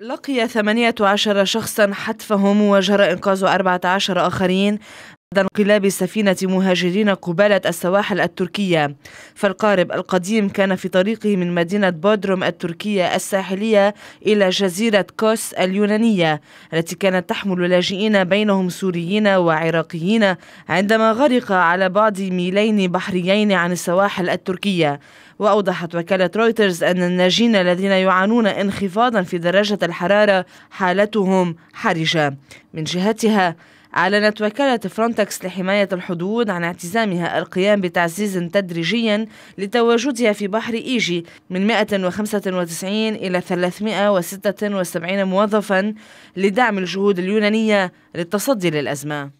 لقي 18 شخصا حتفهم وجرى إنقاذ 14 آخرين بعد انقلاب سفينة مهاجرين قبالة السواحل التركية فالقارب القديم كان في طريقه من مدينة بودروم التركية الساحلية إلى جزيرة كوس اليونانية التي كانت تحمل لاجئين بينهم سوريين وعراقيين عندما غرق على بعد ميلين بحريين عن السواحل التركية وأوضحت وكالة رويترز أن الناجين الذين يعانون انخفاضا في درجة الحرارة حالتهم حرجة من جهتها أعلنت وكالة فرونتكس لحماية الحدود عن اعتزامها القيام بتعزيز تدريجيا لتواجدها في بحر إيجي من 195 إلى 376 موظفا لدعم الجهود اليونانية للتصدي للأزمة